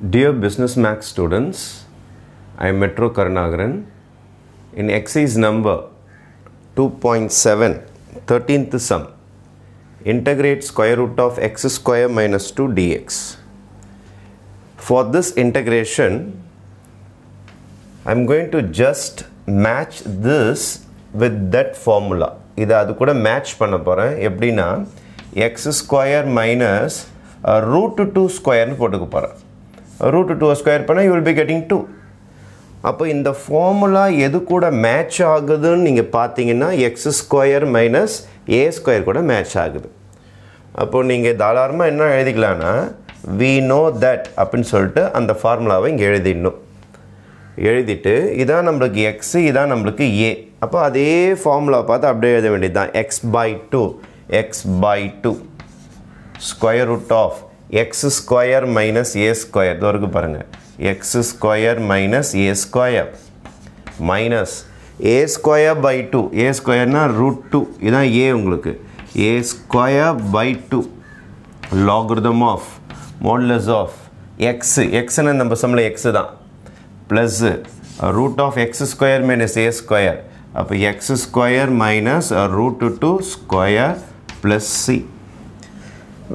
Dear Business Max students, I am Metro Karnagaran. In exercise number 2.7, 13th sum, integrate square root of x square minus 2 dx. For this integration, I am going to just match this with that formula. இதை அது match match பண்ண போகிறேன் எப்படின்னா x square minus root two ஸ்கொயர்னு போட்டுக்க போகிறேன் root two square பண்ணால் you will be getting two அப்போ இந்த ஃபார்முலா எது கூட மேட்ச் ஆகுதுன்னு நீங்கள் பார்த்தீங்கன்னா x square minus a square கூட மேட்ச் ஆகுது அப்போது நீங்கள் தாராளமாக என்ன எழுதிக்கலான்னா வி நோ தட் அப்படின்னு சொல்லிட்டு அந்த ஃபார்முலாவை இங்கே எழுதிடணும் எழுதிட்டு இதான் நம்மளுக்கு எக்ஸ் இதான் நம்மளுக்கு ஏ அப்போ அதே ஃபார்முலா பார்த்து அப்படியே எழுத வேண்டியது தான் x by two x by two square root of x square minus a square இதோ இருக்குது பாருங்கள் x square minus a square minus a square by two a ஸ்கொயர்னா ரூட் டூ இதுதான் ஏ உங்களுக்கு ஏ ஸ்கொயர் பை டூ லாகிருதம் of modulus of x எக்ஸ்னு நம்ம சம்மில் எக்ஸு தான் plus root of x square minus a square அப்போ x square minus root two square plus c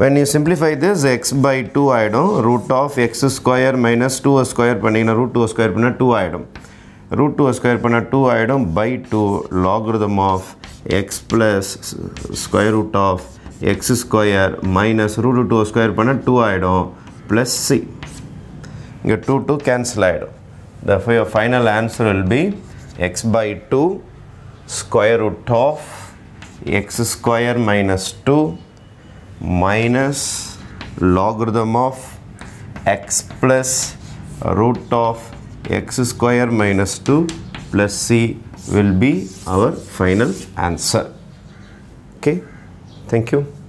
when you simplify this x by 2 item root of x square minus 2 square பண்ணிங்கன்னா root 2 square பண்ணால் 2 item root 2 square பண்ணால் 2 item by 2 logarithm of x plus square root of x square minus root 2 square பண்ணால் 2 item plus c get 2 2 cancel ஆகிடும் therefore your final answer will be x by 2 square root of x square minus 2 minus logarithm of x plus root of x square minus 2 plus c will be our final answer. Okay, thank you.